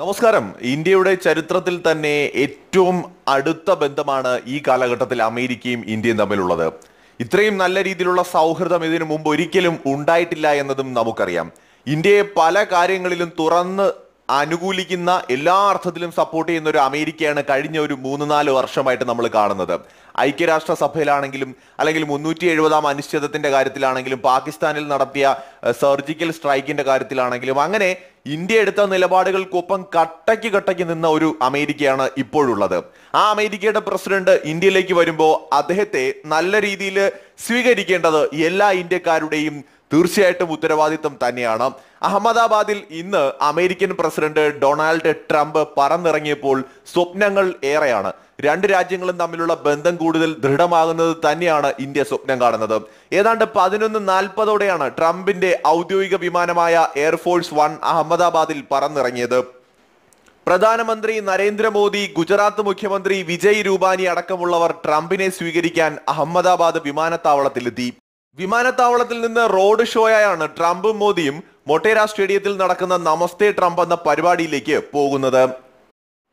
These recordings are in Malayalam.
നമസ്കാരം ഇന്ത്യയുടെ ചരിത്രത്തിൽ തന്നെ ഏറ്റവും അടുത്ത ബന്ധമാണ് ഈ കാലഘട്ടത്തിൽ അമേരിക്കയും ഇന്ത്യയും തമ്മിലുള്ളത് ഇത്രയും നല്ല രീതിയിലുള്ള സൗഹൃദം ഇതിനു മുമ്പ് ഒരിക്കലും ഉണ്ടായിട്ടില്ല എന്നതും നമുക്കറിയാം ഇന്ത്യയെ പല കാര്യങ്ങളിലും തുറന്ന് അനുകൂലിക്കുന്ന എല്ലാ അർത്ഥത്തിലും സപ്പോർട്ട് ചെയ്യുന്ന ഒരു അമേരിക്കയാണ് കഴിഞ്ഞ ഒരു മൂന്ന് നാല് വർഷമായിട്ട് നമ്മൾ കാണുന്നത് ഐക്യരാഷ്ട്ര സഭയിലാണെങ്കിലും അല്ലെങ്കിൽ മുന്നൂറ്റി എഴുപതാം അനിശ്ചിതത്തിന്റെ കാര്യത്തിലാണെങ്കിലും പാകിസ്ഥാനിൽ നടത്തിയ സർജിക്കൽ സ്ട്രൈക്കിന്റെ കാര്യത്തിലാണെങ്കിലും അങ്ങനെ ഇന്ത്യ എടുത്ത നിലപാടുകൾക്കൊപ്പം കട്ടയ്ക്ക് കട്ടയ്ക്ക് നിന്ന ഒരു അമേരിക്കയാണ് ഇപ്പോഴുള്ളത് ആ അമേരിക്കയുടെ പ്രസിഡന്റ് ഇന്ത്യയിലേക്ക് വരുമ്പോൾ അദ്ദേഹത്തെ നല്ല രീതിയിൽ സ്വീകരിക്കേണ്ടത് എല്ലാ ഇന്ത്യക്കാരുടെയും തീർച്ചയായിട്ടും ഉത്തരവാദിത്തം തന്നെയാണ് അഹമ്മദാബാദിൽ ഇന്ന് അമേരിക്കൻ പ്രസിഡന്റ് ഡൊണാൾഡ് ട്രംപ് പറന്നിറങ്ങിയപ്പോൾ സ്വപ്നങ്ങൾ ഏറെയാണ് രണ്ട് രാജ്യങ്ങളും തമ്മിലുള്ള ബന്ധം കൂടുതൽ ദൃഢമാകുന്നത് തന്നെയാണ് ഇന്ത്യ സ്വപ്നം കാണുന്നത് ഏതാണ്ട് പതിനൊന്ന് നാൽപ്പതോടെയാണ് ട്രംപിന്റെ ഔദ്യോഗിക വിമാനമായ എയർഫോഴ്സ് വൺ അഹമ്മദാബാദിൽ പറന്നിറങ്ങിയത് പ്രധാനമന്ത്രി നരേന്ദ്രമോദി ഗുജറാത്ത് മുഖ്യമന്ത്രി വിജയ് രൂപാനി അടക്കമുള്ളവർ ട്രംപിനെ സ്വീകരിക്കാൻ അഹമ്മദാബാദ് വിമാനത്താവളത്തിലെത്തി വിമാനത്താവളത്തിൽ നിന്ന് റോഡ് ഷോയായാണ് ട്രംപും മോദിയും മൊട്ടേര സ്റ്റേഡിയത്തിൽ നടക്കുന്ന നമസ്തേ ട്രംപ് എന്ന പരിപാടിയിലേക്ക് പോകുന്നത്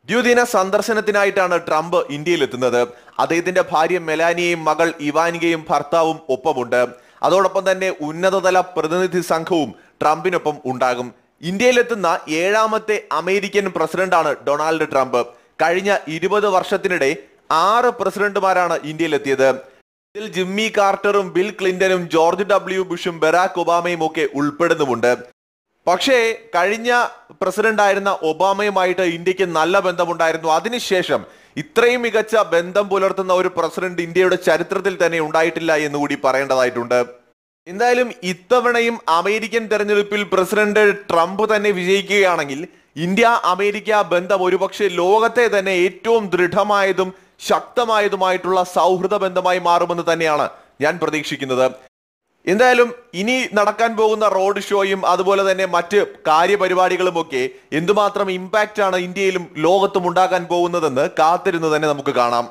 ദ്വിദിന സന്ദർശനത്തിനായിട്ടാണ് ട്രംപ് ഇന്ത്യയിലെത്തുന്നത് അദ്ദേഹത്തിന്റെ ഭാര്യ മെലാനിയയും മകൾ ഇവാനികയും ഭർത്താവും ഒപ്പമുണ്ട് അതോടൊപ്പം തന്നെ ഉന്നതതല പ്രതിനിധി സംഘവും ട്രംപിനൊപ്പം ഉണ്ടാകും ഇന്ത്യയിലെത്തുന്ന ഏഴാമത്തെ അമേരിക്കൻ പ്രസിഡന്റാണ് ഡൊണാൾഡ് ട്രംപ് കഴിഞ്ഞ ഇരുപത് വർഷത്തിനിടെ ആറ് പ്രസിഡന്റുമാരാണ് ഇന്ത്യയിലെത്തിയത് ഇതിൽ ജിമ്മി കാർട്ടറും ബിൽ ക്ലിന്റനും ജോർജ് ഡബ്ല്യു ബുഷും ബരാക് ഒബാമയും ഒക്കെ ഉൾപ്പെടുന്നുമുണ്ട് പക്ഷേ കഴിഞ്ഞ പ്രസിഡന്റ് ആയിരുന്ന ഒബാമയുമായിട്ട് ഇന്ത്യക്ക് നല്ല ബന്ധമുണ്ടായിരുന്നു അതിനുശേഷം ഇത്രയും മികച്ച ബന്ധം പുലർത്തുന്ന ഒരു പ്രസിഡന്റ് ഇന്ത്യയുടെ ചരിത്രത്തിൽ തന്നെ ഉണ്ടായിട്ടില്ല എന്ന് കൂടി പറയേണ്ടതായിട്ടുണ്ട് എന്തായാലും ഇത്തവണയും അമേരിക്കൻ തെരഞ്ഞെടുപ്പിൽ പ്രസിഡന്റ് ട്രംപ് തന്നെ വിജയിക്കുകയാണെങ്കിൽ ഇന്ത്യ അമേരിക്ക ബന്ധം ഒരുപക്ഷെ ലോകത്തെ തന്നെ ഏറ്റവും ദൃഢമായതും ശക്തമായതുമായിട്ടുള്ള സൗഹൃദ ബന്ധമായി മാറുമെന്ന് തന്നെയാണ് ഞാൻ പ്രതീക്ഷിക്കുന്നത് എന്തായാലും ഇനി നടക്കാൻ പോകുന്ന റോഡ് ഷോയും അതുപോലെ തന്നെ മറ്റ് കാര്യപരിപാടികളും ഒക്കെ എന്തുമാത്രം ഇമ്പാക്റ്റ് ആണ് ഇന്ത്യയിലും ലോകത്തും ഉണ്ടാകാൻ പോകുന്നതെന്ന് കാത്തിരുന്ന് തന്നെ നമുക്ക് കാണാം